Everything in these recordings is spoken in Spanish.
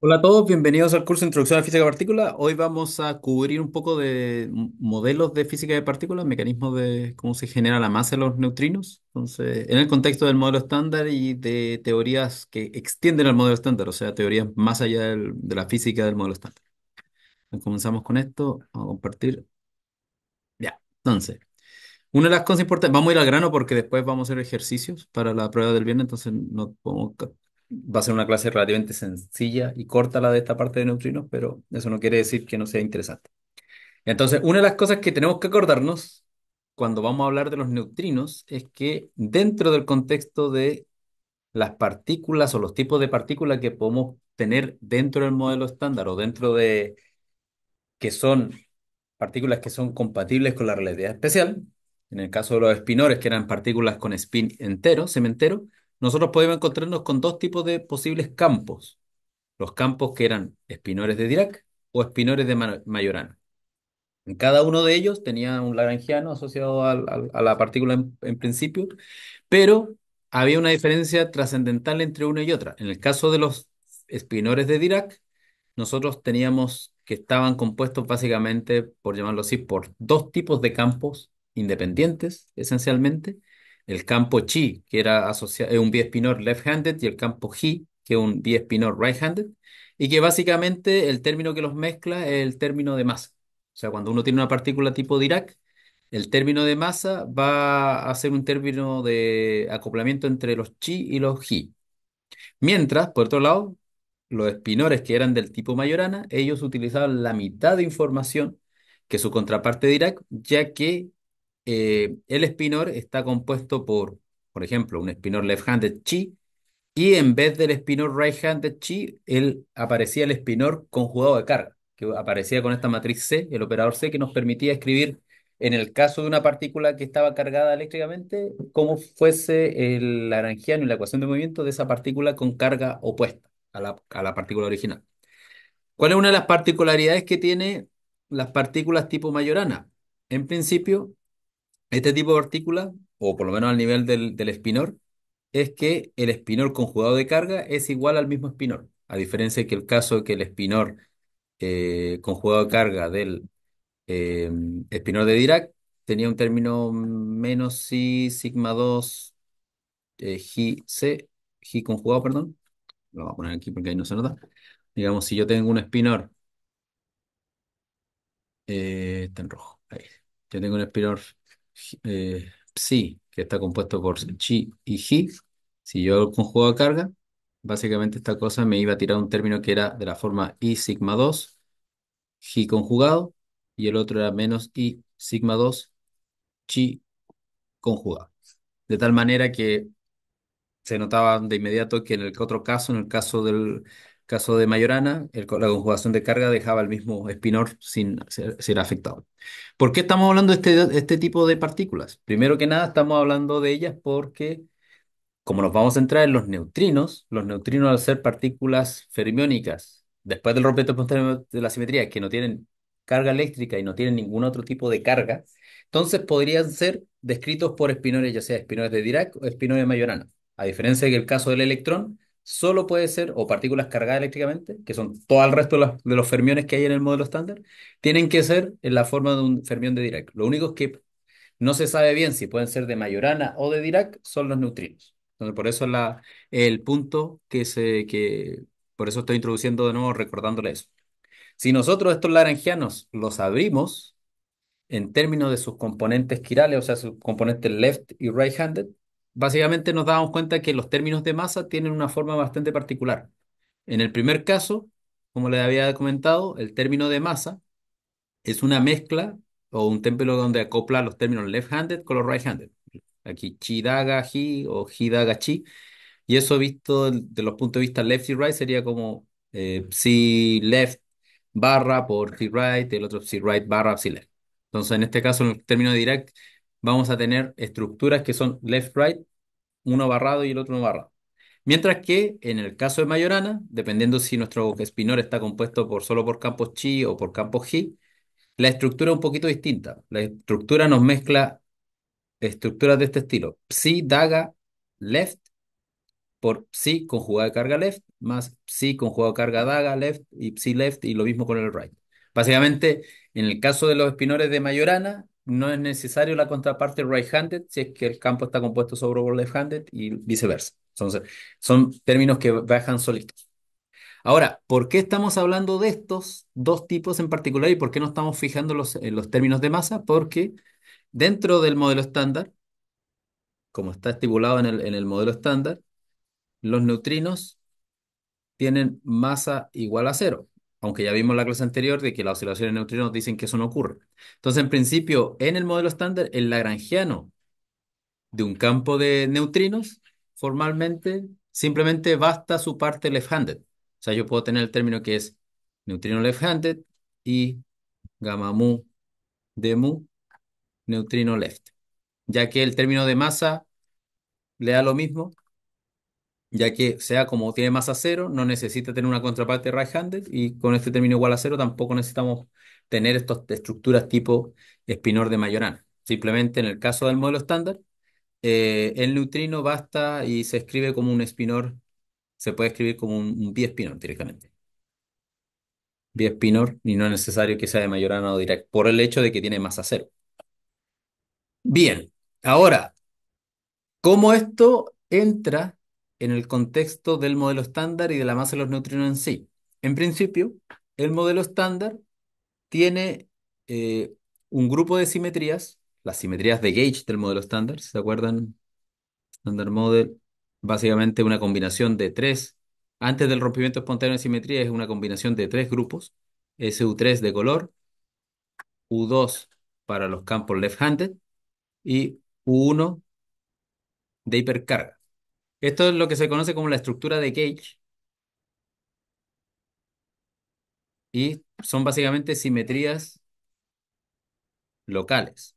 Hola a todos, bienvenidos al curso de Introducción a la Física de Partículas. Hoy vamos a cubrir un poco de modelos de física de partículas, mecanismos de cómo se genera la masa de los neutrinos. Entonces, en el contexto del modelo estándar y de teorías que extienden al modelo estándar, o sea, teorías más allá de la física del modelo estándar. Comenzamos con esto, vamos a compartir. Ya, entonces, una de las cosas importantes, vamos a ir al grano porque después vamos a hacer ejercicios para la prueba del viernes, entonces no podemos va a ser una clase relativamente sencilla y corta la de esta parte de neutrinos, pero eso no quiere decir que no sea interesante. Entonces, una de las cosas que tenemos que acordarnos cuando vamos a hablar de los neutrinos es que dentro del contexto de las partículas o los tipos de partículas que podemos tener dentro del modelo estándar o dentro de que son partículas que son compatibles con la relatividad especial, en el caso de los espinores que eran partículas con spin entero, cementero, nosotros podemos encontrarnos con dos tipos de posibles campos. Los campos que eran espinores de Dirac o espinores de Mayorana. En cada uno de ellos tenía un lagrangiano asociado a, la partícula en, en, principio, pero había una diferencia trascendental entre una y otra. En el caso de los espinores de Dirac, nosotros teníamos que estaban compuestos básicamente, por llamarlo así, por dos tipos de campos independientes, esencialmente, el campo chi, que era asociado, es un spinor left-handed, y el campo hi, que es un B-spinor right-handed, y que básicamente el término que los mezcla es el término de masa. O sea, cuando uno tiene una partícula tipo Dirac, el término de masa va a ser un término de acoplamiento entre los chi y los hi. Mientras, por otro lado, los espinores que eran del tipo Mayorana, ellos utilizaban la mitad de información que su contraparte Dirac, ya que eh, el spinor está compuesto por, por ejemplo, un spinor left-handed chi, y en vez del spinor right-handed chi, él aparecía el spinor conjugado de carga, que aparecía con esta matriz C, el operador C, que nos permitía escribir en el caso de una partícula que estaba cargada eléctricamente, como fuese el laranjiano y la ecuación de movimiento de esa partícula con carga opuesta a la, partícula original. ¿Cuál es una de las particularidades que tiene las partículas tipo Majorana? En principio, este tipo de partícula o por lo menos al nivel del, del espinor, es que el espinor conjugado de carga es igual al mismo espinor, a diferencia de que el caso que el espinor eh, conjugado de carga del espinor eh, de Dirac tenía un término menos si sigma 2 eh, c, g conjugado, perdón. Lo voy a poner aquí porque ahí no se nota. Digamos, si yo tengo un espinor, eh, está en rojo, ahí. Yo tengo un espinor eh, psi, que está compuesto por chi y gi. si yo conjugo a carga, básicamente esta cosa me iba a tirar un término que era de la forma i sigma 2, chi conjugado, y el otro era menos i sigma 2, chi conjugado. De tal manera que se notaba de inmediato que en el otro caso, en el caso del Caso de Mayorana, la conjugación de carga dejaba al mismo espinor sin ser, afectado. ¿Por qué estamos hablando este, de este, tipo de partículas? Primero que nada, estamos hablando de ellas porque, como nos vamos a entrar en los neutrinos, los neutrinos al ser partículas fermiónicas, después del rompimiento de la simetría, que no tienen carga eléctrica y no tienen ningún otro tipo de carga, entonces podrían ser descritos por espinores, ya sea espinores de Dirac o espinores de Majorana. A diferencia del caso del electrón, solo puede ser, o partículas cargadas eléctricamente, que son todo el resto de los, fermiones que hay en el modelo estándar, tienen que ser en la forma de un fermión de Dirac. Lo único es que no se sabe bien si pueden ser de Majorana o de Dirac, son los neutrinos. Entonces, por eso el punto que se, que por eso estoy introduciendo de nuevo, recordándole eso. Si nosotros estos laranjianos los abrimos en términos de sus componentes quirales, o sea, sus componentes left y right-handed, básicamente nos damos cuenta que los términos de masa tienen una forma bastante particular. En el primer caso, como les había comentado, el término de masa es una mezcla o un templo donde acopla los términos left-handed con los right-handed. Aquí chi daga hi o hi daga chi. Y eso visto de los puntos de vista left y right sería como eh, si left barra por psi right, el otro psi right barra psi left. Entonces, en este caso, en el término direct, vamos a tener estructuras que son left-right uno barrado y el otro no barrado. Mientras que en el caso de Mayorana, dependiendo si nuestro espinor está compuesto por solo por campos chi o por campos ji, la estructura es un poquito distinta. La estructura nos mezcla estructuras de este estilo. Psi daga left por psi conjugada de carga left más psi conjugada de carga daga left y psi left y lo mismo con el right. Básicamente, en el caso de los espinores de Mayorana, no es necesario la contraparte right-handed si es que el campo está compuesto sobre left-handed y viceversa. Entonces, son términos que bajan solitos. Ahora, ¿por qué estamos hablando de estos dos tipos en particular y por qué no estamos fijando los, en eh, los términos de masa? Porque dentro del modelo estándar, como está estipulado en el, en el modelo estándar, los neutrinos tienen masa igual a cero aunque ya vimos la clase anterior de que las oscilaciones de neutrinos dicen que eso no ocurre. Entonces, en principio, en el modelo estándar, el lagrangiano de un campo de neutrinos, formalmente, simplemente basta su parte left-handed. O sea, yo puedo tener el término que es neutrino left-handed y gamma mu de mu neutrino left. Ya que el término de masa le da lo mismo ya que sea como tiene masa cero, no necesita tener una contraparte right-handed y con este término igual a cero tampoco necesitamos tener estas estructuras tipo espinor de Majorana Simplemente en el caso del modelo estándar, eh, el neutrino basta y se escribe como un espinor, se puede escribir como un, biespinor directamente. Biespinor y no es necesario que sea de Majorana o direct por el hecho de que tiene masa cero. Bien, ahora, ¿cómo esto entra en el contexto del modelo estándar y de la masa de los neutrinos en sí. En principio, el modelo estándar tiene eh, un grupo de simetrías, las simetrías de gauge del modelo estándar, se acuerdan, Standard Model, básicamente una combinación de tres, antes del rompimiento espontáneo de simetría es una combinación de tres grupos, SU3 de color, U2 para los campos left-handed y U1 de hipercarga. Esto es lo que se conoce como la estructura de Cage y son básicamente simetrías locales.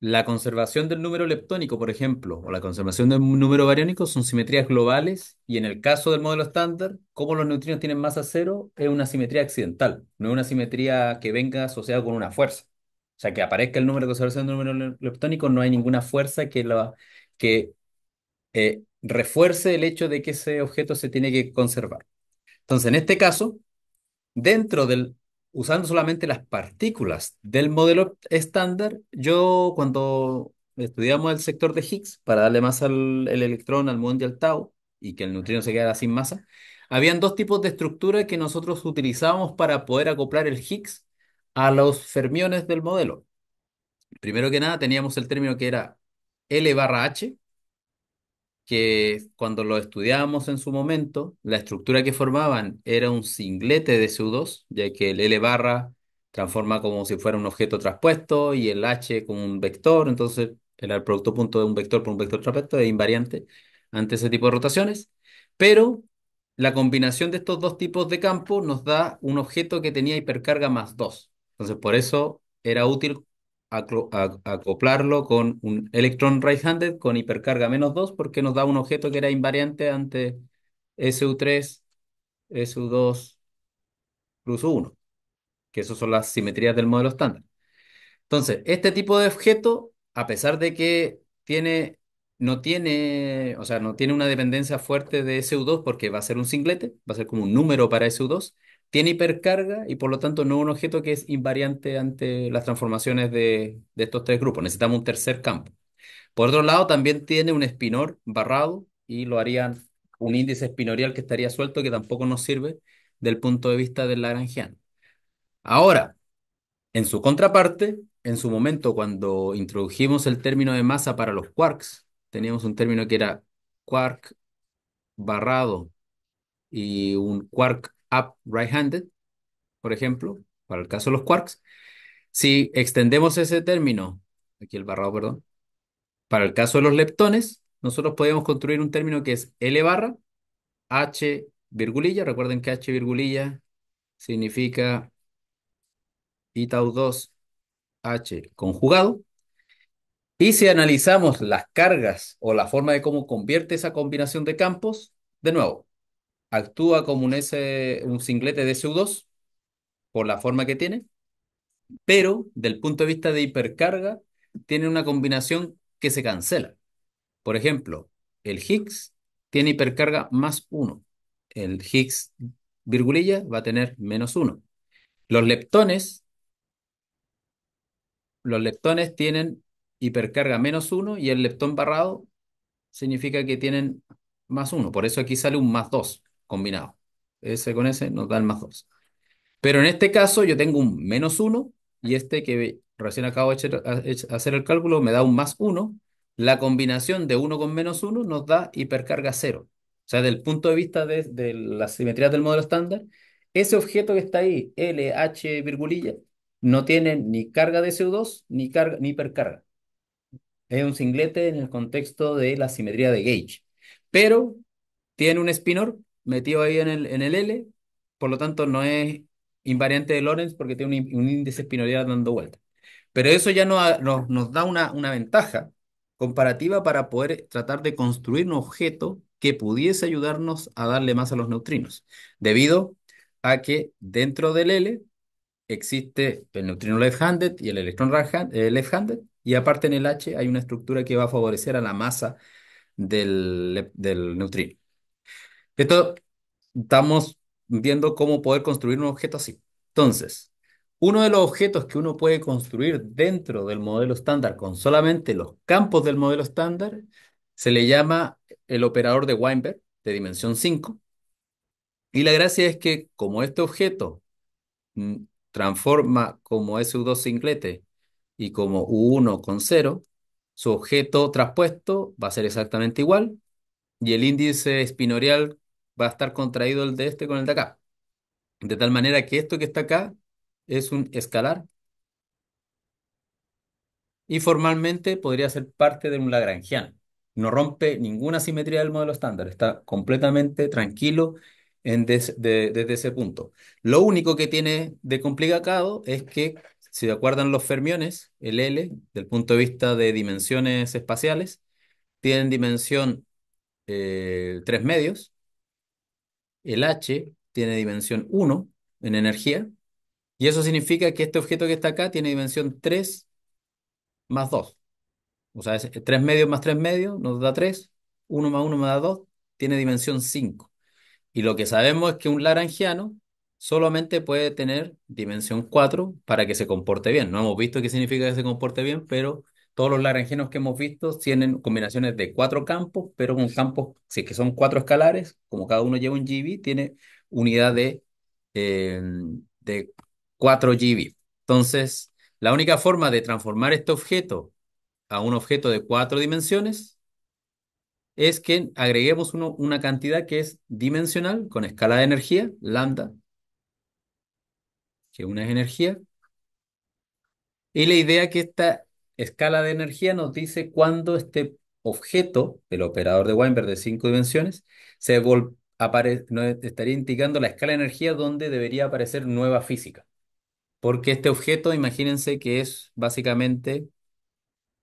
La conservación del número leptónico, por ejemplo, o la conservación del número bariónico son simetrías globales y en el caso del modelo estándar, como los neutrinos tienen masa cero, es una simetría accidental, no es una simetría que venga asociada con una fuerza. O sea, que aparezca el número de conservación del número leptónico, no hay ninguna fuerza que, la, que eh, refuerce el hecho de que ese objeto se tiene que conservar. Entonces, en este caso, dentro del, usando solamente las partículas del modelo estándar, yo cuando estudiamos el sector de Higgs para darle masa al electrón, al muón y al tau, y que el neutrino se quedara sin masa, habían dos tipos de estructuras que nosotros utilizábamos para poder acoplar el Higgs a los fermiones del modelo. Primero que nada teníamos el término que era L barra H, que cuando lo estudiábamos en su momento, la estructura que formaban era un singlete de SU2, ya que el L barra transforma como si fuera un objeto traspuesto y el H como un vector, entonces el producto punto de un vector por un vector traspuesto es invariante ante ese tipo de rotaciones, pero la combinación de estos dos tipos de campo nos da un objeto que tenía hipercarga más 2. Entonces, por eso era útil acoplarlo con un electron right-handed con hipercarga menos 2 porque nos da un objeto que era invariante ante SU3, SU2 plus 1, que esas son las simetrías del modelo estándar. Entonces, este tipo de objeto, a pesar de que tiene, no tiene, o sea, no tiene una dependencia fuerte de SU2 porque va a ser un singlete, va a ser como un número para SU2, tiene hipercarga y por lo tanto no un objeto que es invariante ante las transformaciones de, estos tres grupos. Necesitamos un tercer campo. Por otro lado, también tiene un espinor barrado y lo harían un índice espinorial que estaría suelto que tampoco nos sirve del punto de vista del Lagrangiano. Ahora, en su contraparte, en su momento cuando introdujimos el término de masa para los quarks, teníamos un término que era quark barrado y un quark up right-handed, por ejemplo, para el caso de los quarks. Si extendemos ese término, aquí el barrado, perdón, para el caso de los leptones, nosotros podemos construir un término que es L barra, H virgulilla, recuerden que H virgulilla significa itau tau 2 H conjugado. Y si analizamos las cargas o la forma de cómo convierte esa combinación de campos, de nuevo, actúa como un, un singlete de SU2 por la forma que tiene, pero del punto de vista de hipercarga, tiene una combinación que se cancela. Por ejemplo, el Higgs tiene hipercarga más 1. El Higgs virgulilla va a tener menos 1. Los leptones, los leptones tienen hipercarga menos 1 y el leptón barrado significa que tienen más 1. Por eso aquí sale un más 2 combinado. Ese con ese nos da el más 2. Pero en este caso yo tengo un menos 1 y este que recién acabo de hacer eh, el cálculo me da un más 1. La combinación de 1 con menos 1 nos da hipercarga 0. O sea, desde el punto de vista de, de las simetrías del modelo estándar, ese objeto que está ahí, LH virgulilla, no tiene ni carga de CO2 ni, carga, ni hipercarga. Es un singlete en el contexto de la simetría de gauge. Pero tiene un spinor metido ahí en el, en el L, por lo tanto no es invariante de Lorentz porque tiene un, un índice espinorial dando vuelta. Pero eso ya nos, nos, da una, una ventaja comparativa para poder tratar de construir un objeto que pudiese ayudarnos a darle más a los neutrinos, debido a que dentro del L existe el neutrino left-handed y el electrón eh, left-handed, y aparte en el H hay una estructura que va a favorecer a la masa del neutrino. Esto estamos viendo cómo poder construir un objeto así. Entonces, uno de los objetos que uno puede construir dentro del modelo estándar con solamente los campos del modelo estándar se le llama el operador de Weinberg de dimensión 5. Y la gracia es que como este objeto mm, transforma como SU2 singlete y como U1 con 0, su objeto traspuesto va a ser exactamente igual y el índice espinorial va a estar contraído el de este con el de acá. De tal manera que esto que está acá es un escalar y formalmente podría ser parte de un lagrangiano. No rompe ninguna simetría del modelo estándar, está completamente tranquilo en desde ese punto. Lo único que tiene de complicado es que, si acuerdan los fermiones, el L, del punto de vista de dimensiones espaciales, tienen dimensión eh, tres medios, el H tiene dimensión 1 en energía, y eso significa que este objeto que está acá tiene dimensión 3 más 2. O sea, 3 eh, medios más 3 medios nos da 3, 1 más 1 me da 2, tiene dimensión 5. Y lo que sabemos es que un laranjiano solamente puede tener dimensión 4 para que se comporte bien. No hemos visto qué significa que se comporte bien, pero todos los laranjenos que hemos visto tienen combinaciones de cuatro campos, pero con campos, si que son cuatro escalares, como cada uno lleva un GB, tiene unidad de, eh, de 4 GB. Entonces, la única forma de transformar este objeto a un objeto de cuatro dimensiones es que agreguemos uno, una cantidad que es dimensional con escala de energía, lambda, que una es energía, y la idea que esta escala de energía nos dice cuándo este objeto, el operador de Weinberg de cinco dimensiones, se estaría indicando la escala de energía donde debería aparecer nueva física. Porque este objeto, imagínense que es básicamente,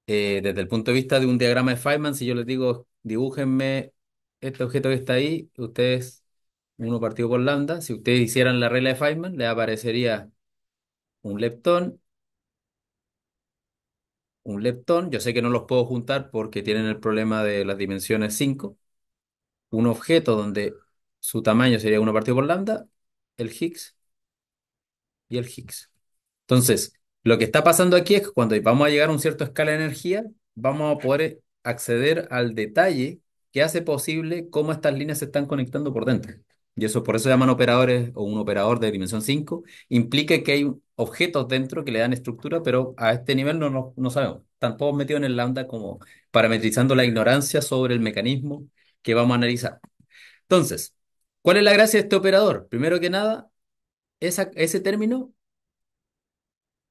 eh, desde el punto de vista de un diagrama de Feynman, si yo les digo, dibújenme este objeto que está ahí, ustedes, uno partido por lambda, si ustedes hicieran la regla de Feynman, les aparecería un leptón un leptón, yo sé que no los puedo juntar porque tienen el problema de las dimensiones 5, un objeto donde su tamaño sería 1 partido por lambda, el Higgs y el Higgs. Entonces, lo que está pasando aquí es que cuando vamos a llegar a un cierto escala de energía, vamos a poder acceder al detalle que hace posible cómo estas líneas se están conectando por dentro. Y eso por eso llaman operadores o un operador de dimensión 5, implica que hay objetos dentro que le dan estructura, pero a este nivel no, no, sabemos. Tampoco todos metidos en el lambda como parametrizando la ignorancia sobre el mecanismo que vamos a analizar. Entonces, ¿cuál es la gracia de este operador? Primero que nada, ese término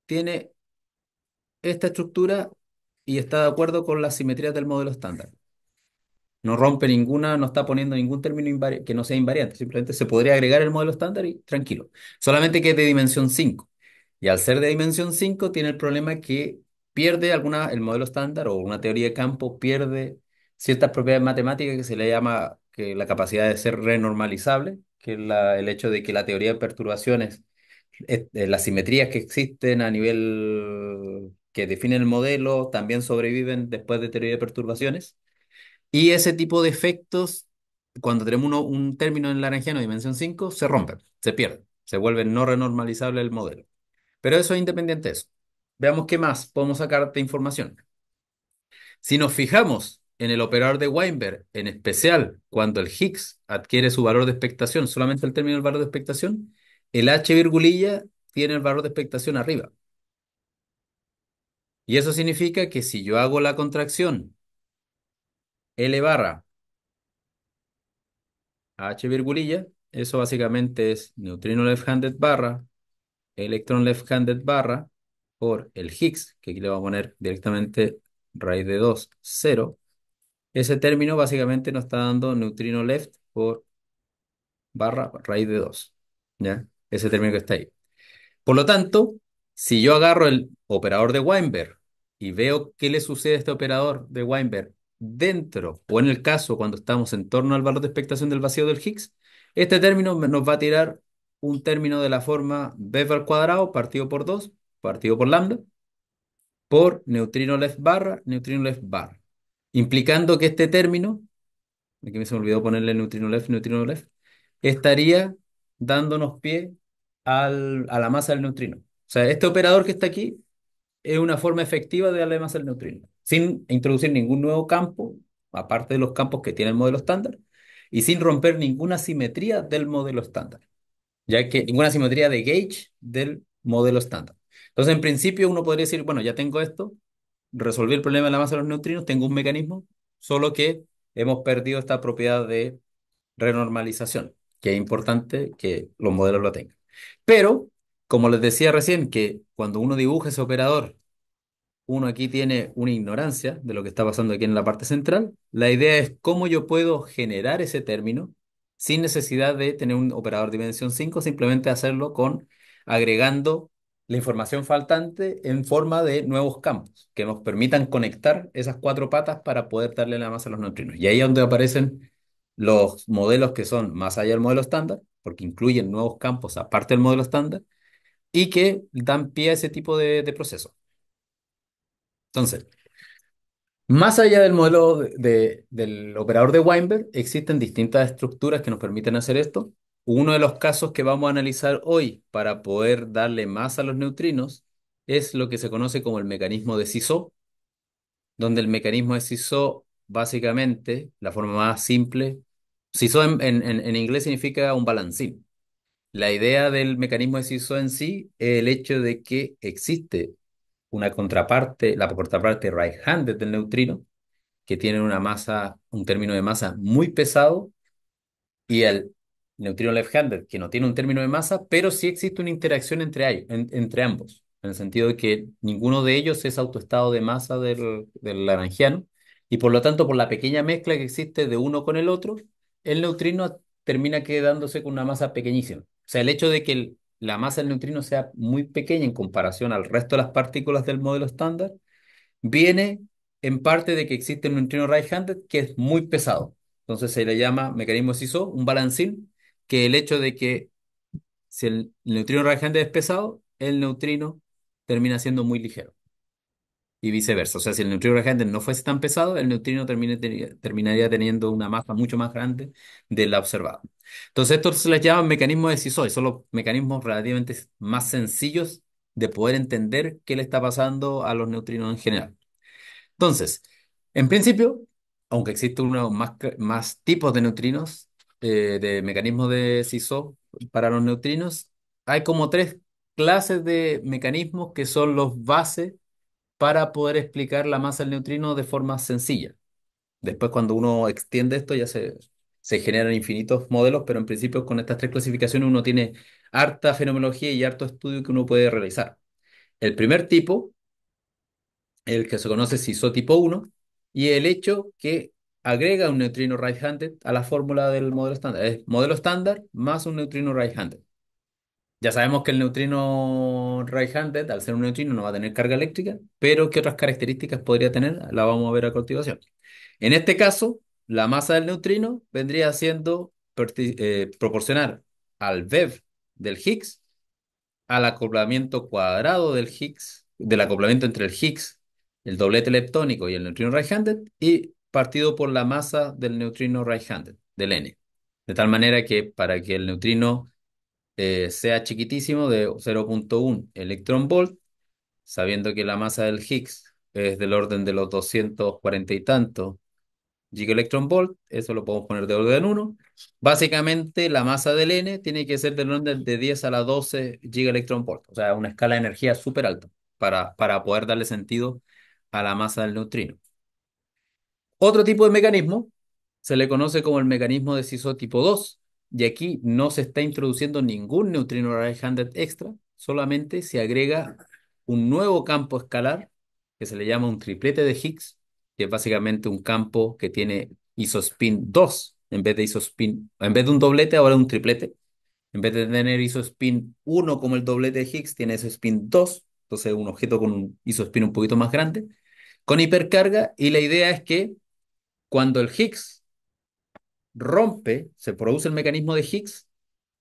tiene esta estructura y está de acuerdo con las simetrías del modelo estándar. No rompe ninguna, no está poniendo ningún término que no sea invariante. Simplemente se podría agregar el modelo estándar y tranquilo. Solamente que es de dimensión 5. Y al ser de dimensión 5 tiene el problema que pierde alguna, el modelo estándar o una teoría de campo pierde ciertas propiedades matemáticas que se le llama que la capacidad de ser renormalizable, que es el hecho de que la teoría de perturbaciones, eh, las simetrías que existen a nivel que define el modelo, también sobreviven después de teoría de perturbaciones. Y ese tipo de efectos, cuando tenemos un término en laranjiano dimensión 5, se rompen, se pierden, se vuelve no renormalizable el modelo. Pero eso es independiente de eso. Veamos qué más podemos sacar de información. Si nos fijamos en el operador de Weinberg, en especial cuando el Higgs adquiere su valor de expectación, solamente el término del valor de expectación, el H virgulilla tiene el valor de expectación arriba. Y eso significa que si yo hago la contracción L barra H virgulilla, eso básicamente es neutrino left-handed barra electron left-handed barra por el Higgs, que aquí le voy a poner directamente raíz de 2, 0. Ese término básicamente nos está dando neutrino left por barra raíz de 2. ¿ya? Ese término que está ahí. Por lo tanto, si yo agarro el operador de Weinberg y veo qué le sucede a este operador de Weinberg dentro, o en el caso cuando estamos en torno al valor de expectación del vacío del Higgs, este término nos va a tirar un término de la forma B al cuadrado partido por 2, partido por lambda, por neutrino left barra, neutrino left barra. Implicando que este término, aquí me se me olvidó ponerle neutrino left, neutrino left, estaría dándonos pie a la masa del neutrino. O sea, este operador que está aquí es una forma efectiva de darle masa al neutrino, sin introducir ningún nuevo campo, aparte de los campos que tiene el modelo estándar, y sin romper ninguna simetría del modelo estándar ya que ninguna simetría de gauge del modelo estándar. Entonces, en principio, uno podría decir, bueno, ya tengo esto, resolví el problema de la masa de los neutrinos, tengo un mecanismo, solo que hemos perdido esta propiedad de renormalización, que es importante que los modelos lo tengan. Pero, como les decía recién, que cuando uno dibuja ese operador, uno aquí tiene una ignorancia de lo que está pasando aquí en la parte central. La idea es cómo yo puedo generar ese término sin necesidad de tener un operador de dimensión 5, simplemente hacerlo con agregando la información faltante en forma de nuevos campos que nos permitan conectar esas cuatro patas para poder darle la masa a los neutrinos. Y ahí es donde aparecen los modelos que son más allá del modelo estándar, porque incluyen nuevos campos aparte del modelo estándar, y que dan pie a ese tipo de, proceso. Entonces, más allá del modelo del operador de Weinberg, existen distintas estructuras que nos permiten hacer esto. Uno de los casos que vamos a analizar hoy para poder darle más a los neutrinos es lo que se conoce como el mecanismo de CISO, donde el mecanismo de CISO, básicamente, la forma más simple, CISO en, en- inglés significa un balancín. La idea del mecanismo de CISO en sí es el hecho de que existe una contraparte, la contraparte right-handed del neutrino, que tiene una masa, un término de masa muy pesado, y el neutrino left-handed, que no tiene un término de masa, pero sí existe una interacción entre, ellos, entre ambos, en el sentido de que ninguno de ellos es autoestado de masa del, del laranjiano, y por lo tanto, por la pequeña mezcla que existe de uno con el otro, el neutrino termina quedándose con una masa pequeñísima. O sea, el hecho de que el la masa del neutrino sea muy pequeña en comparación al resto de las partículas del modelo estándar, viene en parte de que existe un neutrino right-handed que es muy pesado. Entonces se le llama mecanismo SISO, un balancín, que el hecho de que si el neutrino right-handed es pesado, el neutrino termina siendo muy ligero y viceversa. O sea, si el neutrino reagente no fuese tan pesado, el neutrino terminaría teniendo una masa mucho más grande de la observada. Entonces, estos se les llaman mecanismos de y son los mecanismos relativamente más sencillos de poder entender qué le está pasando a los neutrinos en general. Entonces, en principio, aunque existen unos más, más tipos de neutrinos, eh, de mecanismos de SISO para los neutrinos, hay como tres clases de mecanismos que son los bases para poder explicar la masa del neutrino de forma sencilla. Después, cuando uno extiende esto, ya se, generan infinitos modelos, pero en principio con estas tres clasificaciones uno tiene harta fenomenología y harto estudio que uno puede realizar. El primer tipo, el que se conoce si tipo 1, y el hecho que agrega un neutrino right-handed a la fórmula del modelo estándar. Es modelo estándar más un neutrino right-handed. Ya sabemos que el neutrino right handed al ser un neutrino, no va a tener carga eléctrica, pero ¿qué otras características podría tener? La vamos a ver a continuación. En este caso, la masa del neutrino vendría siendo eh, proporcionar al VEV del Higgs, al acoplamiento cuadrado del Higgs, del acoplamiento entre el Higgs, el doblete leptónico y el neutrino right-handed, y partido por la masa del neutrino right-handed, del N. De tal manera que para que el neutrino eh, sea chiquitísimo de 0.1 electron volt, sabiendo que la masa del Higgs es del orden de los 240 y tanto gigaelectron volt, eso lo podemos poner de orden 1. Básicamente la masa del N tiene que ser del orden de 10 a la 12 gigaelectron volt, o sea, una escala de energía súper alta para, para poder darle sentido a la masa del neutrino. Otro tipo de mecanismo se le conoce como el mecanismo de SISO tipo 2, y aquí no se está introduciendo ningún neutrino right-handed extra, solamente se agrega un nuevo campo escalar que se le llama un triplete de Higgs, que es básicamente un campo que tiene isospin 2 en vez de isospin, en vez de un doblete, ahora un triplete. En vez de tener isospin 1 como el doblete de Higgs, tiene isospin 2, entonces un objeto con un isospin un poquito más grande, con hipercarga, y la idea es que cuando el Higgs rompe, se produce el mecanismo de Higgs,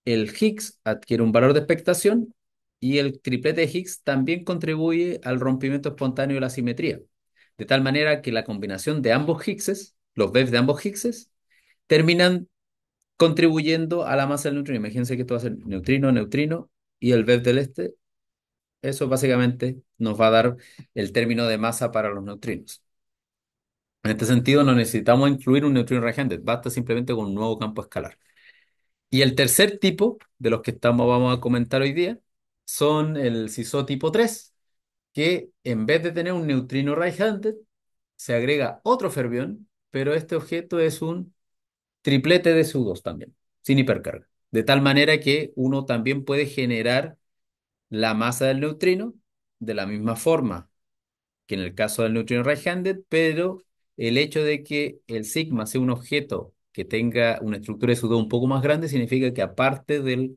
el Higgs adquiere un valor de expectación y el triplete de Higgs también contribuye al rompimiento espontáneo de la simetría, de tal manera que la combinación de ambos Higgses, los BEF de ambos Higgses, terminan contribuyendo a la masa del neutrino. Imagínense que esto va a ser neutrino, neutrino y el BEF del este. Eso básicamente nos va a dar el término de masa para los neutrinos. En este sentido, no necesitamos incluir un neutrino right-handed. basta simplemente con un nuevo campo escalar. Y el tercer tipo, de los que estamos, vamos a comentar hoy día, son el sisótipo 3, que en vez de tener un neutrino right-handed, se agrega otro fervión. pero este objeto es un triplete de SU2 también, sin hipercarga. De tal manera que uno también puede generar la masa del neutrino de la misma forma que en el caso del neutrino right-handed, pero el hecho de que el sigma sea un objeto que tenga una estructura de Sudo un poco más grande significa que aparte de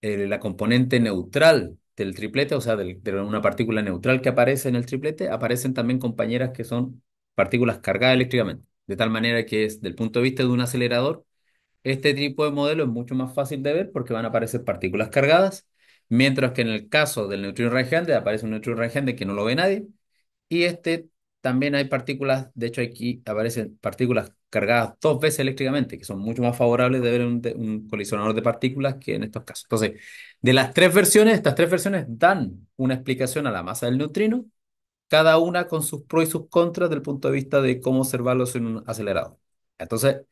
eh, la componente neutral del triplete, o sea, de una partícula neutral que aparece en el triplete, aparecen también compañeras que son partículas cargadas eléctricamente. De tal manera que es, del punto de vista de un acelerador, este tipo de modelo es mucho más fácil de ver porque van a aparecer partículas cargadas, mientras que en el caso del neutrino radiante aparece un neutrino radiante que no lo ve nadie, y este también hay partículas, de hecho aquí aparecen partículas cargadas dos veces eléctricamente, que son mucho más favorables de ver un, colisionador de partículas que en estos casos. Entonces, de las tres versiones, estas tres versiones dan una explicación a la masa del neutrino, cada una con sus pros y sus contras desde el punto de vista de cómo observarlos en un acelerador. Entonces,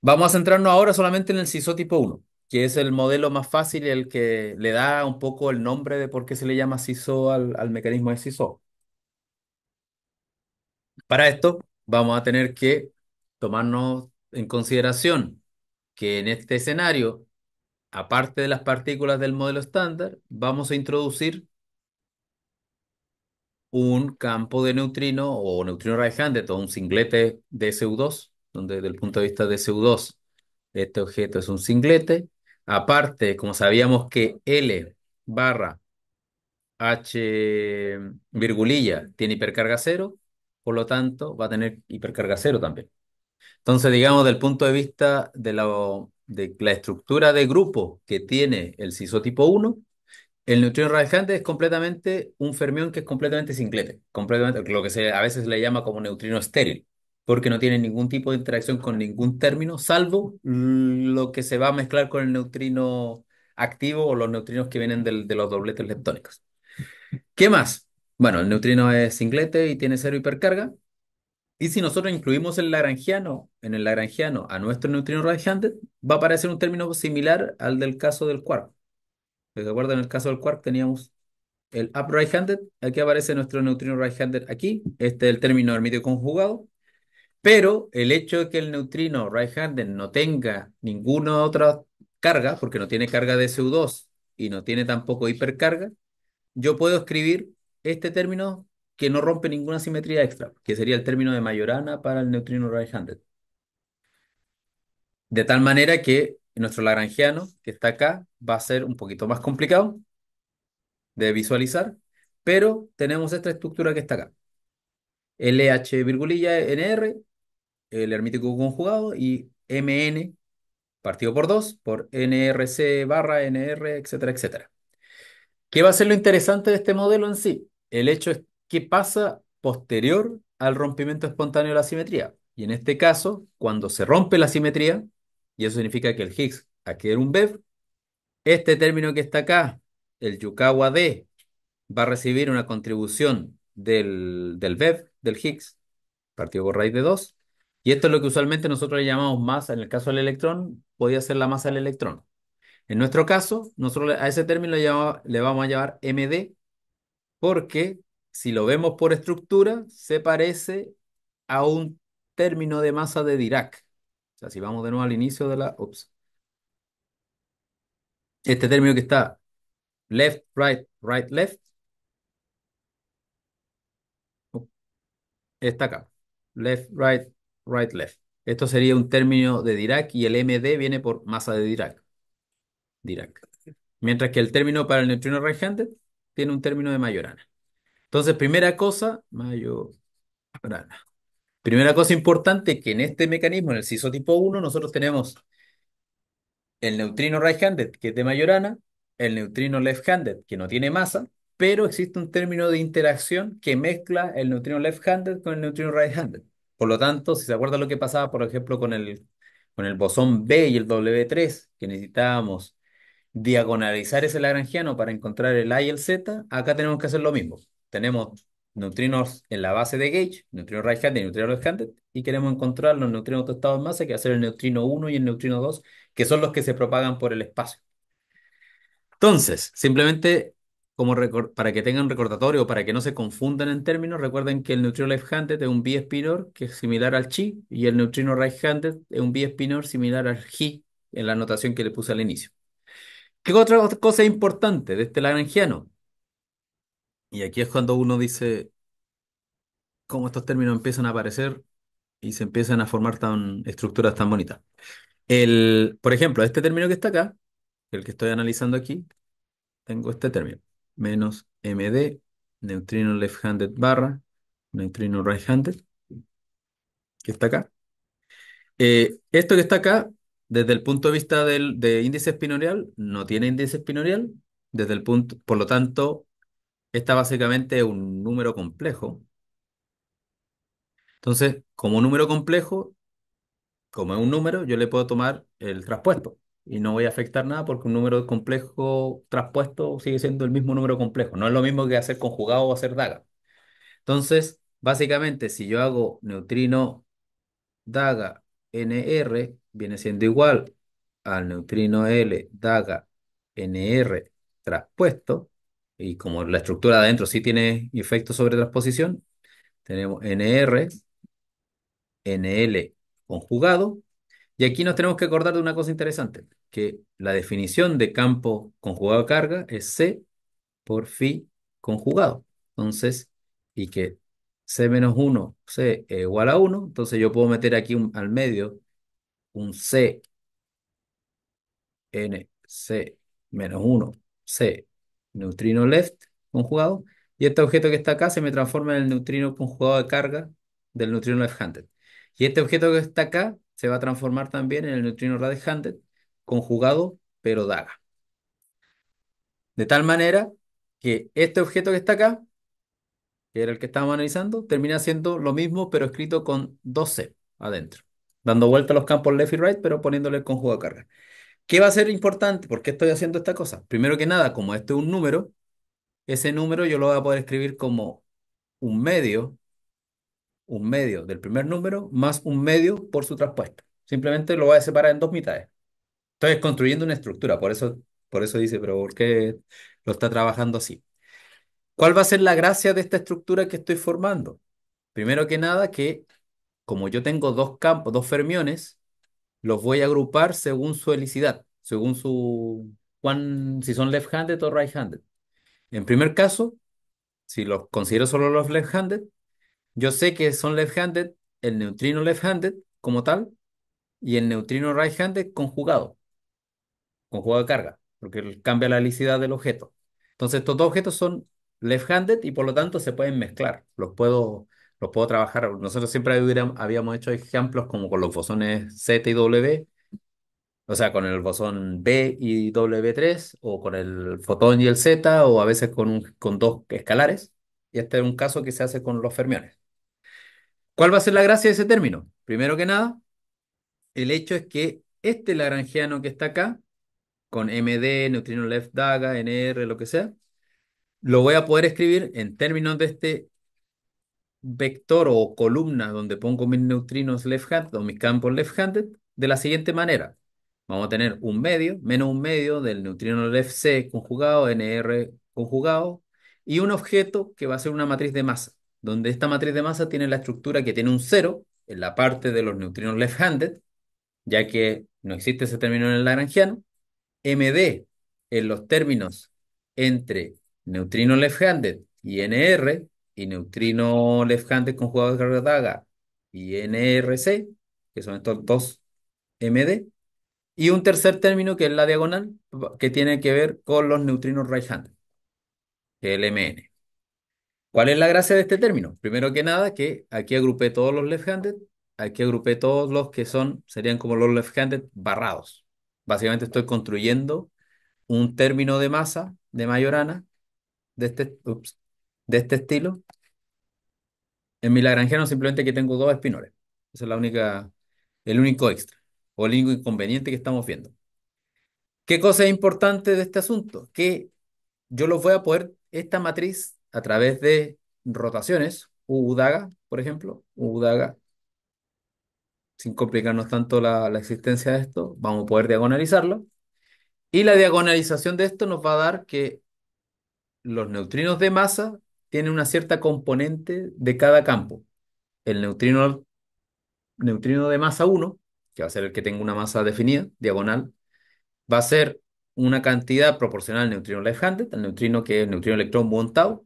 vamos a centrarnos ahora solamente en el CISO tipo 1, que es el modelo más fácil y el que le da un poco el nombre de por qué se le llama CISO al, al mecanismo de CISO. Para esto vamos a tener que tomarnos en consideración que en este escenario, aparte de las partículas del modelo estándar, vamos a introducir un campo de neutrino o neutrino radiante, todo un singlete de SU2, donde desde el punto de vista de SU2 este objeto es un singlete. Aparte, como sabíamos que L barra H virgulilla tiene hipercarga cero, por lo tanto va a tener hipercarga cero también. Entonces, digamos, del punto de vista de la, de la estructura de grupo que tiene el sisotipo 1, el neutrino radiante es completamente un fermión que es completamente singlete, completamente, lo que se, a veces le llama como neutrino estéril, porque no tiene ningún tipo de interacción con ningún término, salvo lo que se va a mezclar con el neutrino activo o los neutrinos que vienen de los dobletes leptónicos. ¿Qué más? Bueno, el neutrino es singlete y tiene cero hipercarga. Y si nosotros incluimos el lagrangiano, en el lagrangiano a nuestro neutrino right-handed, va a aparecer un término similar al del caso del quark. ¿Se En el caso del quark teníamos el up right-handed. Aquí aparece nuestro neutrino right-handed aquí. Este es el término medio conjugado. Pero el hecho de que el neutrino right-handed no tenga ninguna otra carga, porque no tiene carga de SU2 y no tiene tampoco hipercarga, yo puedo escribir este término que no rompe ninguna simetría extra, que sería el término de Majorana para el neutrino right-handed. De tal manera que nuestro lagrangiano, que está acá, va a ser un poquito más complicado de visualizar, pero tenemos esta estructura que está acá. LH NR, el hermítico conjugado, y MN partido por 2, por NRC barra NR, etcétera, etcétera. ¿Qué va a ser lo interesante de este modelo en sí? el hecho es qué pasa posterior al rompimiento espontáneo de la simetría. Y en este caso, cuando se rompe la simetría, y eso significa que el Higgs adquiere un BEV, este término que está acá, el Yukawa D, va a recibir una contribución del, del BEV, del Higgs, partido por raíz de 2. Y esto es lo que usualmente nosotros le llamamos masa. En el caso del electrón, podía ser la masa del electrón. En nuestro caso, nosotros a ese término le vamos a llamar MD, porque si lo vemos por estructura, se parece a un término de masa de Dirac. O sea, si vamos de nuevo al inicio de la... Ups. Este término que está left, right, right, left, está acá. Left, right, right, left. Esto sería un término de Dirac y el MD viene por masa de Dirac. Dirac. Mientras que el término para el neutrino right-handed tiene un término de Mayorana. Entonces, primera cosa, Mayorana. Primera cosa importante que en este mecanismo, en el CISO tipo 1, nosotros tenemos el neutrino right-handed, que es de Mayorana, el neutrino left-handed, que no tiene masa, pero existe un término de interacción que mezcla el neutrino left-handed con el neutrino right-handed. Por lo tanto, si se acuerdan lo que pasaba, por ejemplo, con el, con el bosón B y el W3, que necesitábamos diagonalizar ese lagrangiano para encontrar el A y el Z, acá tenemos que hacer lo mismo. Tenemos neutrinos en la base de gauge, neutrino right-handed y neutrino left-handed, y queremos encontrar los neutrinos estado en masa, que va a ser el neutrino 1 y el neutrino 2, que son los que se propagan por el espacio. Entonces, simplemente como para que tengan recordatorio, para que no se confundan en términos, recuerden que el neutrino left-handed es un B-spinor que es similar al chi, y el neutrino right-handed es un B-spinor similar al gi en la notación que le puse al inicio. ¿Qué otra cosa importante de este lagrangiano? Y aquí es cuando uno dice cómo estos términos empiezan a aparecer y se empiezan a formar tan, estructuras tan bonitas. El, por ejemplo, este término que está acá, el que estoy analizando aquí, tengo este término, menos MD, neutrino left-handed barra, neutrino right-handed, que está acá. Eh, esto que está acá desde el punto de vista del, de índice espinorial, no tiene índice espinorial. Desde el punto, por lo tanto, está básicamente un número complejo. Entonces, como número complejo, como es un número, yo le puedo tomar el traspuesto y no voy a afectar nada porque un número complejo traspuesto sigue siendo el mismo número complejo. No es lo mismo que hacer conjugado o hacer daga. Entonces, básicamente, si yo hago neutrino daga NR, viene siendo igual al neutrino L daga NR traspuesto, y como la estructura de adentro sí tiene efecto sobre transposición, tenemos NR, NL conjugado, y aquí nos tenemos que acordar de una cosa interesante, que la definición de campo conjugado carga es C por phi conjugado. Entonces, y que C menos 1, C es igual a 1, entonces yo puedo meter aquí al medio un C, N, C, menos 1, C, neutrino left conjugado, y este objeto que está acá se me transforma en el neutrino conjugado de carga del neutrino left-handed. Y este objeto que está acá se va a transformar también en el neutrino right-handed conjugado, pero daga. De tal manera que este objeto que está acá, que era el que estábamos analizando, termina siendo lo mismo, pero escrito con 2C adentro dando vuelta a los campos left y right, pero poniéndole el conjugado carga. ¿Qué va a ser importante? ¿Por qué estoy haciendo esta cosa? Primero que nada, como este es un número, ese número yo lo voy a poder escribir como un medio, un medio del primer número más un medio por su traspuesta. Simplemente lo voy a separar en dos mitades. Estoy construyendo una estructura, por eso, por eso dice, pero ¿por qué lo está trabajando así? ¿Cuál va a ser la gracia de esta estructura que estoy formando? Primero que nada, que como yo tengo dos campos, dos fermiones, los voy a agrupar según su helicidad, según su si son left-handed o right-handed. En primer caso, si los considero solo los left-handed, yo sé que son left-handed el neutrino left-handed como tal y el neutrino right-handed conjugado, conjugado de carga, porque cambia la helicidad del objeto. Entonces, estos dos objetos son left-handed y por lo tanto se pueden mezclar. Los puedo los puedo trabajar. Nosotros siempre habíamos hecho ejemplos como con los bosones Z y W, o sea, con el bosón B y W3, o con el fotón y el Z, o a veces con, con dos escalares. Y este es un caso que se hace con los fermiones. ¿Cuál va a ser la gracia de ese término? Primero que nada, el hecho es que este lagrangiano que está acá, con MD, neutrino left daga, NR, lo que sea, lo voy a poder escribir en términos de este vector o columna donde pongo mis neutrinos left-handed o mis campos left-handed de la siguiente manera. Vamos a tener un medio, menos un medio del neutrino left-c conjugado, nr conjugado, y un objeto que va a ser una matriz de masa, donde esta matriz de masa tiene la estructura que tiene un cero en la parte de los neutrinos left-handed, ya que no existe ese término en el lagrangiano, MD en los términos entre neutrino left-handed y NR y neutrino left-handed conjugado de carga daga y NRC, que son estos dos MD. Y un tercer término que es la diagonal, que tiene que ver con los neutrinos right-handed, que el MN. ¿Cuál es la gracia de este término? Primero que nada, que aquí agrupé todos los left-handed, aquí agrupé todos los que son, serían como los left-handed barrados. Básicamente estoy construyendo un término de masa de Majorana de este, de este estilo. En mi lagrangiano simplemente que tengo dos espinores Esa es la única, el único extra o el único inconveniente que estamos viendo. ¿Qué cosa es importante de este asunto? Que yo lo voy a poder, esta matriz, a través de rotaciones, U daga, por ejemplo, U daga, sin complicarnos tanto la, la existencia de esto, vamos a poder diagonalizarlo. Y la diagonalización de esto nos va a dar que los neutrinos de masa tiene una cierta componente de cada campo. El neutrino, neutrino de masa 1, que va a ser el que tenga una masa definida, diagonal, va a ser una cantidad proporcional al neutrino left-handed, al neutrino que es el neutrino electrón montado,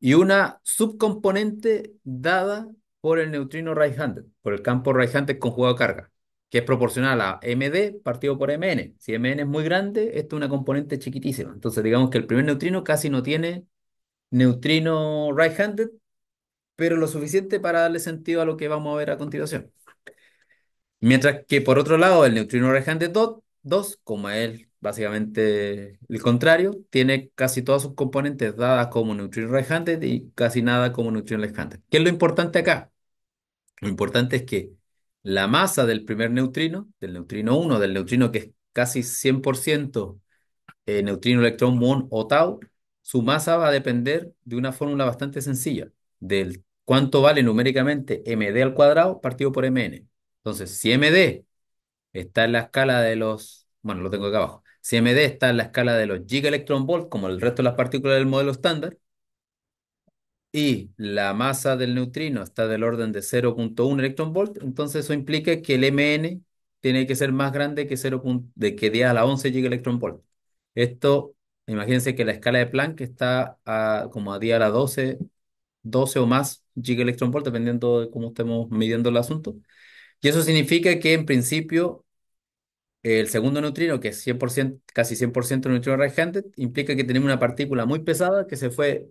y una subcomponente dada por el neutrino right-handed, por el campo right-handed conjugado carga, que es proporcional a MD partido por MN. Si MN es muy grande, esto es una componente chiquitísima. Entonces, digamos que el primer neutrino casi no tiene neutrino right-handed, pero lo suficiente para darle sentido a lo que vamos a ver a continuación. Mientras que por otro lado, el neutrino right-handed 2, como es básicamente el contrario, tiene casi todas sus componentes dadas como neutrino right-handed y casi nada como neutrino left-handed. ¿Qué es lo importante acá? Lo importante es que la masa del primer neutrino, del neutrino 1, del neutrino que es casi 100% eh, neutrino, electrón, muón o tau, su masa va a depender de una fórmula bastante sencilla, del cuánto vale numéricamente MD al cuadrado partido por MN. Entonces, si MD está en la escala de los, bueno, lo tengo acá abajo, si MD está en la escala de los giga como el resto de las partículas del modelo estándar, y la masa del neutrino está del orden de 0.1 electron entonces eso implica que el MN tiene que ser más grande que, 0. de que 10 a la 11 giga Esto Imagínense que la escala de Planck está a, como a día a la 12, 12 o más giga dependiendo de cómo estemos midiendo el asunto. Y eso significa que en principio el segundo neutrino, que es 100%, casi 100% neutrino right implica que tenemos una partícula muy pesada que se fue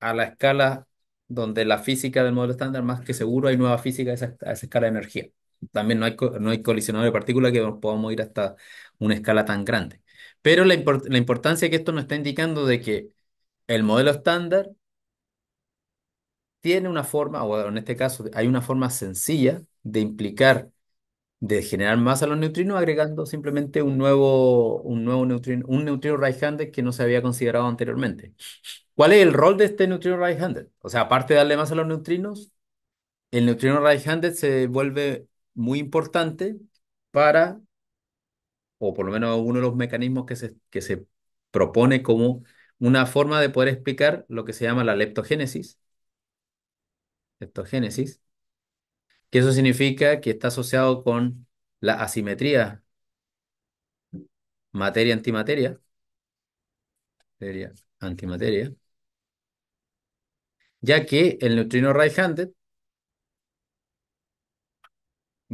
a la escala donde la física del modelo estándar, más que seguro, hay nueva física a esa, escala de energía. También no hay, no hay colisionador de partículas que podamos ir hasta una escala tan grande. Pero la, importancia que esto nos está indicando de que el modelo estándar tiene una forma, o en este caso hay una forma sencilla de implicar, de generar más a los neutrinos agregando simplemente un nuevo, un nuevo neutrino, un neutrino right-handed que no se había considerado anteriormente. ¿Cuál es el rol de este neutrino right-handed? O sea, aparte de darle más a los neutrinos, el neutrino right-handed se vuelve muy importante para o por lo menos uno de los mecanismos que se, que se propone como una forma de poder explicar lo que se llama la leptogénesis. Leptogénesis. Que eso significa que está asociado con la asimetría materia-antimateria. Materia-antimateria. Ya que el neutrino right-handed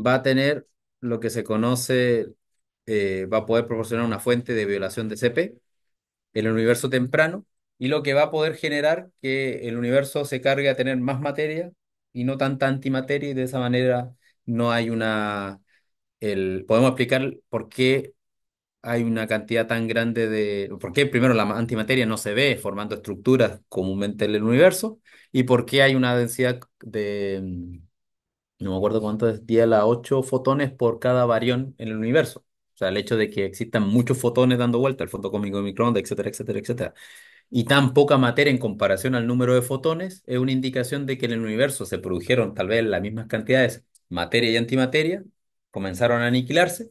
va a tener lo que se conoce eh, va a poder proporcionar una fuente de violación de CP, el universo temprano, y lo que va a poder generar que el universo se cargue a tener más materia y no tanta antimateria, y de esa manera no hay una... El, podemos explicar por qué hay una cantidad tan grande de... ¿Por qué primero la antimateria no se ve formando estructuras comúnmente en el universo? ¿Y por qué hay una densidad de... Mm, no me acuerdo cuánto es, 10 a la 8 fotones por cada varión en el universo? O sea, el hecho de que existan muchos fotones dando vuelta, el fotocómico de microondas, etcétera, etcétera, etcétera, y tan poca materia en comparación al número de fotones, es una indicación de que en el universo se produjeron tal vez las mismas cantidades, materia y antimateria, comenzaron a aniquilarse,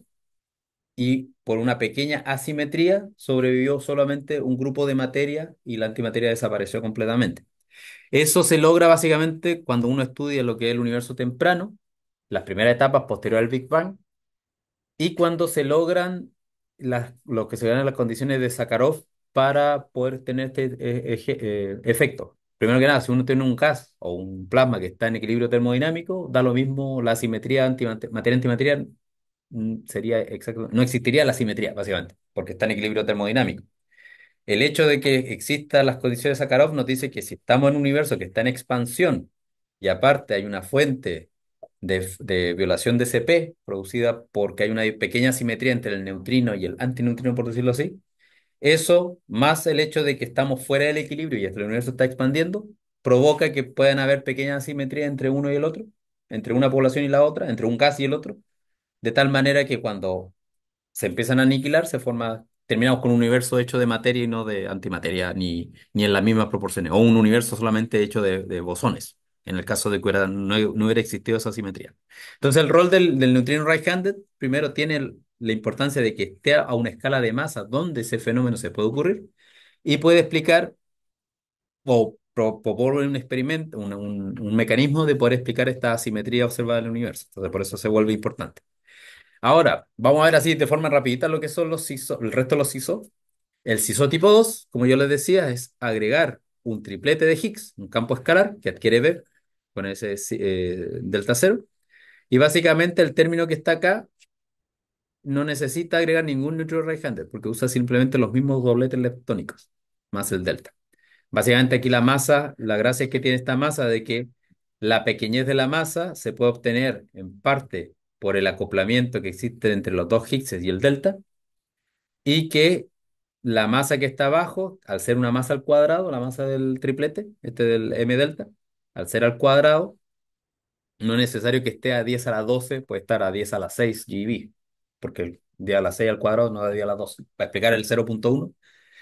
y por una pequeña asimetría sobrevivió solamente un grupo de materia y la antimateria desapareció completamente. Eso se logra básicamente cuando uno estudia lo que es el universo temprano, las primeras etapas posterior al Big Bang, y cuando se logran las, lo que se llaman las condiciones de Sakharov para poder tener este eh, eh, efecto. Primero que nada, si uno tiene un gas o un plasma que está en equilibrio termodinámico, da lo mismo la simetría antimateria-antimateria, mm, sería exacto, no existiría la simetría, básicamente, porque está en equilibrio termodinámico. El hecho de que existan las condiciones de Sakharov nos dice que si estamos en un universo que está en expansión y aparte hay una fuente de, violación de CP, producida porque hay una pequeña simetría entre el neutrino y el antineutrino, por decirlo así, eso, más el hecho de que estamos fuera del equilibrio y el universo está expandiendo, provoca que puedan haber pequeñas asimetrías entre uno y el otro, entre una población y la otra, entre un gas y el otro, de tal manera que cuando se empiezan a aniquilar, se forma, terminamos con un universo hecho de materia y no de antimateria, ni, ni en las mismas proporciones, o un universo solamente hecho de bosones. En el caso de que no, hubiera existido esa asimetría. Entonces, el rol del, neutrino right-handed, primero, tiene la importancia de que esté a una escala de masa donde ese fenómeno se puede ocurrir y puede explicar o proponer un experimento, un, un, mecanismo de poder explicar esta asimetría observada en el universo. Entonces, por eso se vuelve importante. Ahora, vamos a ver así de forma rapidita lo que son los CISO, el resto de los CISO. El CISO tipo 2, como yo les decía, es agregar un triplete de Higgs, un campo escalar que adquiere B, con ese eh, delta cero. Y básicamente el término que está acá no necesita agregar ningún neutro right porque usa simplemente los mismos dobletes leptónicos más el delta. Básicamente aquí la masa, la gracia es que tiene esta masa de que la pequeñez de la masa se puede obtener en parte por el acoplamiento que existe entre los dos Higgs y el delta y que la masa que está abajo, al ser una masa al cuadrado, la masa del triplete, este del m delta, al ser al cuadrado, no es necesario que esté a 10 a la 12, puede estar a 10 a la 6 GB, porque el a la 6 al cuadrado no da 10 a la 12, para explicar el 0.1.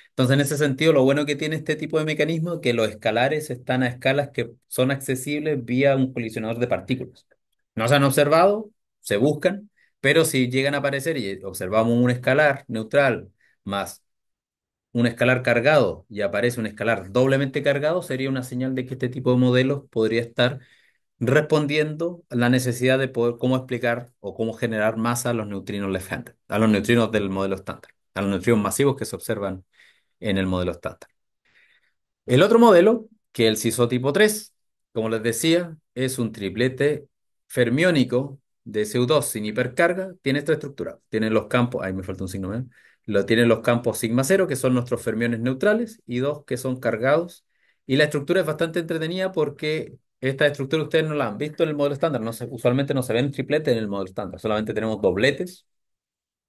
Entonces, en ese sentido, lo bueno que tiene este tipo de mecanismo es que los escalares están a escalas que son accesibles vía un colisionador de partículas. No se han observado, se buscan, pero si llegan a aparecer y observamos un escalar neutral más un escalar cargado y aparece un escalar doblemente cargado, sería una señal de que este tipo de modelos podría estar respondiendo a la necesidad de poder cómo explicar o cómo generar masa a los neutrinos a los neutrinos del modelo estándar, a los neutrinos masivos que se observan en el modelo estándar. El otro modelo, que es el sisotipo 3, como les decía, es un triplete fermiónico de CO2 sin hipercarga, tiene esta estructura, tiene los campos, ahí me falta un signo, ¿verdad? ¿eh? Lo tienen los campos sigma 0, que son nuestros fermiones neutrales, y dos, que son cargados. Y la estructura es bastante entretenida porque esta estructura ustedes no la han visto en el modelo estándar. usualmente no se ven tripletes en el modelo estándar. Solamente tenemos dobletes,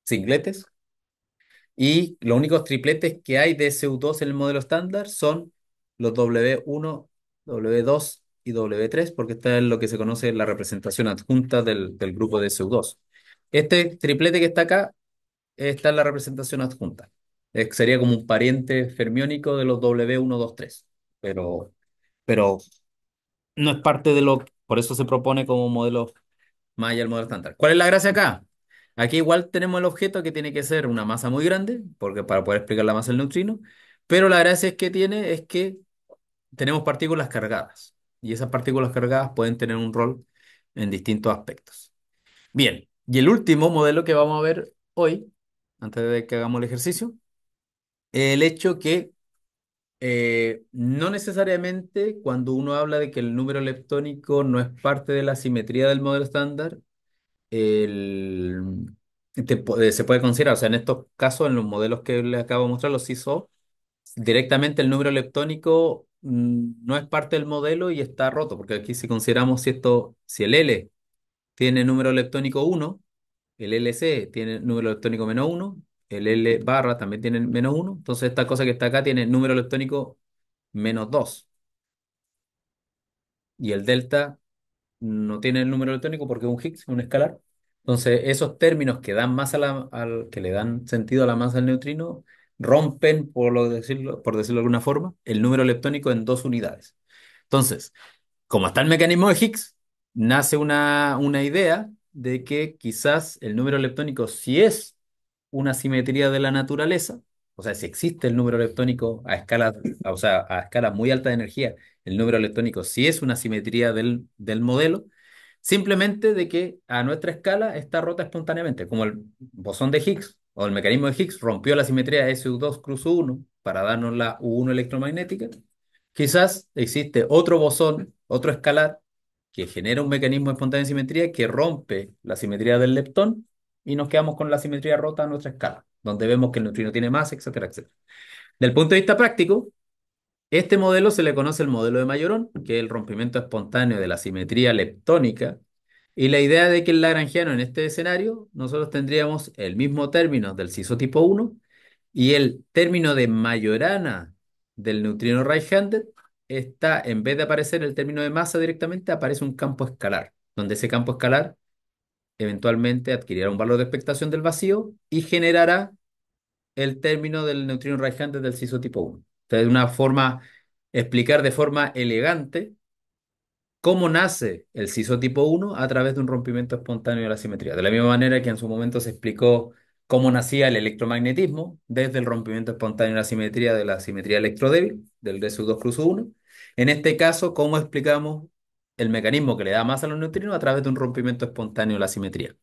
singletes. Y los únicos tripletes que hay de SU2 en el modelo estándar son los W1, W2 y W3, porque esta es lo que se conoce la representación adjunta del, del grupo de SU2. Este triplete que está acá esta es la representación adjunta. Eh, sería como un pariente fermiónico de los W123, pero, pero no es parte de lo, por eso se propone como modelo más modelo estándar. ¿Cuál es la gracia acá? Aquí igual tenemos el objeto que tiene que ser una masa muy grande, porque para poder explicar la masa del neutrino, pero la gracia es que tiene es que tenemos partículas cargadas, y esas partículas cargadas pueden tener un rol en distintos aspectos. Bien, y el último modelo que vamos a ver hoy antes de que hagamos el ejercicio, el hecho que eh, no necesariamente cuando uno habla de que el número leptónico no es parte de la simetría del modelo estándar, eh, se puede considerar, o sea, en estos casos, en los modelos que les acabo de mostrar, los ISO directamente el número leptónico mm, no es parte del modelo y está roto, porque aquí si consideramos si, esto, si el L tiene número leptónico 1, el LC tiene número electrónico menos 1, el L barra también tiene menos 1, entonces esta cosa que está acá tiene número electrónico menos 2. Y el delta no tiene el número electrónico porque es un Higgs, un escalar. Entonces, esos términos que dan masa al, que le dan sentido a la masa del neutrino rompen, por, lo decirlo, por decirlo de alguna forma, el número electrónico en dos unidades. Entonces, como está el mecanismo de Higgs, nace una, una idea de que quizás el número electrónico si es una simetría de la naturaleza, o sea, si existe el número electrónico a escala, o sea, a escala muy alta de energía, el número electrónico si es una simetría del, modelo, simplemente de que a nuestra escala está rota espontáneamente, como el bosón de Higgs o el mecanismo de Higgs rompió la simetría SU2 cruz 1 para darnos la U1 electromagnética. Quizás existe otro bosón, otro escalar, que genera un mecanismo espontáneo de simetría que rompe la simetría del leptón y nos quedamos con la simetría rota a nuestra escala, donde vemos que el neutrino tiene más, etcétera, etcétera. Del punto de vista práctico, este modelo se le conoce el modelo de Mayorón, que es el rompimiento espontáneo de la simetría leptónica, y la idea de que el lagrangiano en este escenario, nosotros tendríamos el mismo término del CISO tipo 1 y el término de Mayorana del neutrino right-handed está, en vez de aparecer el término de masa directamente, aparece un campo escalar, donde ese campo escalar eventualmente adquirirá un valor de expectación del vacío y generará el término del neutrino Rayhand del siso tipo 1. Entonces, una forma, explicar de forma elegante cómo nace el siso tipo 1 a través de un rompimiento espontáneo de la simetría. De la misma manera que en su momento se explicó cómo nacía el electromagnetismo desde el rompimiento espontáneo de la simetría de la simetría electrodébil, del DSU 2 cruz 1. En este caso, cómo explicamos el mecanismo que le da masa a los neutrinos a través de un rompimiento espontáneo de la simetría.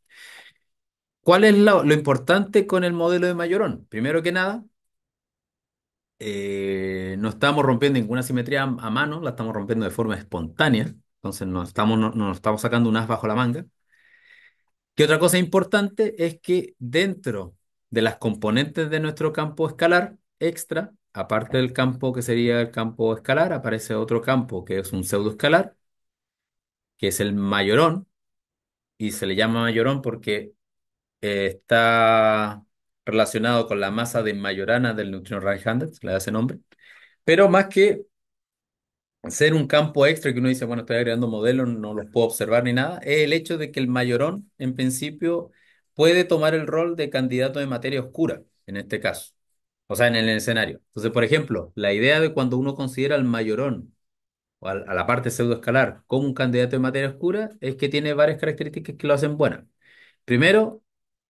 ¿Cuál es lo, importante con el modelo de Mayorón? Primero que nada, eh, no estamos rompiendo ninguna simetría a, mano, la estamos rompiendo de forma espontánea, entonces no estamos, no, no estamos sacando un as bajo la manga. Que otra cosa importante es que dentro de las componentes de nuestro campo escalar extra, aparte del campo que sería el campo escalar, aparece otro campo que es un pseudoescalar, que es el mayorón, y se le llama mayorón porque eh, está relacionado con la masa de mayorana del neutrino Reinhardt, le da ese nombre, pero más que ser un campo extra que uno dice, bueno, estoy agregando modelos, no los puedo observar ni nada, es el hecho de que el mayorón, en principio, puede tomar el rol de candidato de materia oscura, en este caso, o sea, en el escenario. Entonces, por ejemplo, la idea de cuando uno considera al mayorón o a, la parte pseudoescalar como un candidato de materia oscura es que tiene varias características que lo hacen buena. Primero,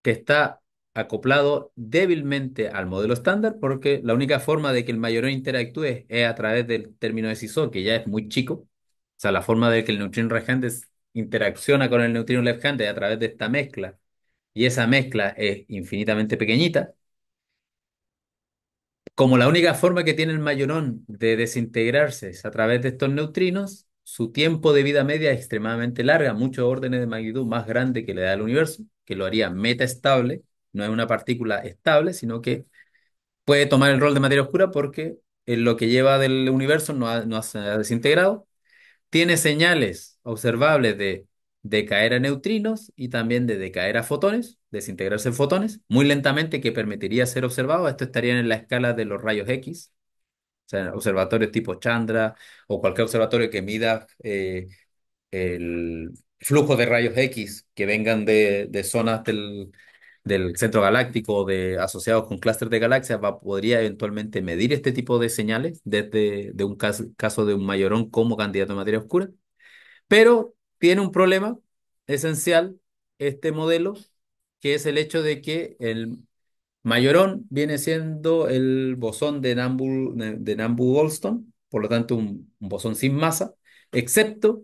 que está acoplado débilmente al modelo estándar, porque la única forma de que el mayorón interactúe es a través del término de SISO, que ya es muy chico. O sea, la forma de que el neutrino right interacciona con el neutrino left-handed a través de esta mezcla. Y esa mezcla es infinitamente pequeñita. Como la única forma que tiene el mayorón de desintegrarse es a través de estos neutrinos, su tiempo de vida media es extremadamente larga, muchos órdenes de magnitud más grande que le da el universo, que lo haría meta metaestable no es una partícula estable, sino que puede tomar el rol de materia oscura porque en lo que lleva del universo no ha, se ha desintegrado. Tiene señales observables de decaer a neutrinos y también de decaer a fotones, desintegrarse en fotones, muy lentamente que permitiría ser observado. Esto estaría en la escala de los rayos X, o sea, observatorios tipo Chandra o cualquier observatorio que mida eh, el flujo de rayos X que vengan de, de zonas del, del centro galáctico de, asociados con clúster de galaxias podría eventualmente medir este tipo de señales desde de un caso, de un mayorón como candidato a materia oscura. Pero tiene un problema esencial este modelo, que es el hecho de que el mayorón viene siendo el bosón de Nambu, de Nambu-Goldstone, por lo tanto un bosón sin masa, excepto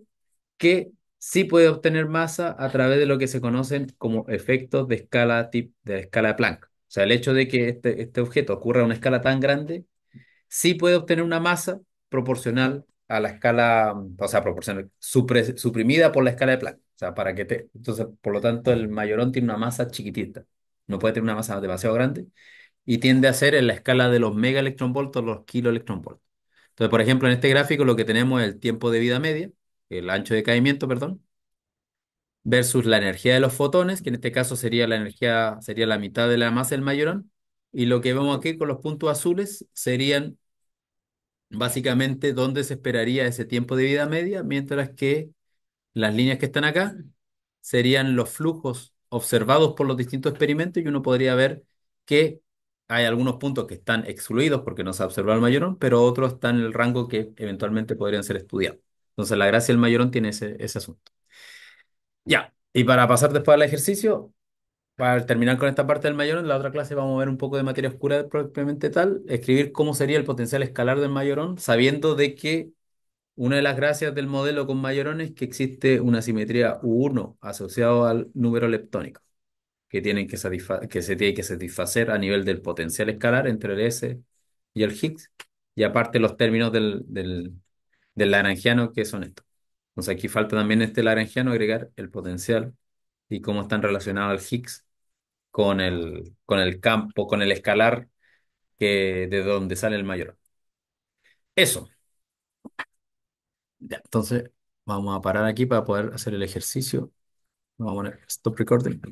que sí puede obtener masa a través de lo que se conocen como efectos de escala, de escala Planck. O sea, el hecho de que este, este objeto ocurra a una escala tan grande, sí puede obtener una masa proporcional a la escala, mm, o sea, proporcional, suprimida por la escala de Planck. O sea, para que te... Entonces, por lo tanto, el mayorón tiene una masa chiquitita. No puede tener una masa demasiado grande. Y tiende a ser en la escala de los mega o los kilo Entonces, por ejemplo, en este gráfico lo que tenemos es el tiempo de vida media, el ancho de caimiento, perdón, versus la energía de los fotones, que en este caso sería la energía, sería la mitad de la masa del mayorón, y lo que vemos aquí con los puntos azules serían básicamente dónde se esperaría ese tiempo de vida media, mientras que las líneas que están acá serían los flujos observados por los distintos experimentos y uno podría ver que hay algunos puntos que están excluidos porque no se ha observado el mayorón, pero otros están en el rango que eventualmente podrían ser estudiados. Entonces la gracia del mayorón tiene ese, asunto. Ya, y para pasar después al ejercicio, para terminar con esta parte del mayorón, en la otra clase vamos a ver un poco de materia oscura propiamente tal, escribir cómo sería el potencial escalar del mayorón, sabiendo de que una de las gracias del modelo con mayorón es que existe una simetría U1 asociada al número leptónico, que, tienen que, que se tiene que satisfacer a nivel del potencial escalar entre el S y el Higgs, y aparte los términos del, del del laranjiano que son estos. Entonces aquí falta también este laranjiano agregar el potencial y cómo están relacionados al Higgs con el, con el campo, con el escalar que, de donde sale el mayor. Eso. Ya, entonces vamos a parar aquí para poder hacer el ejercicio. Vamos a poner stop recording.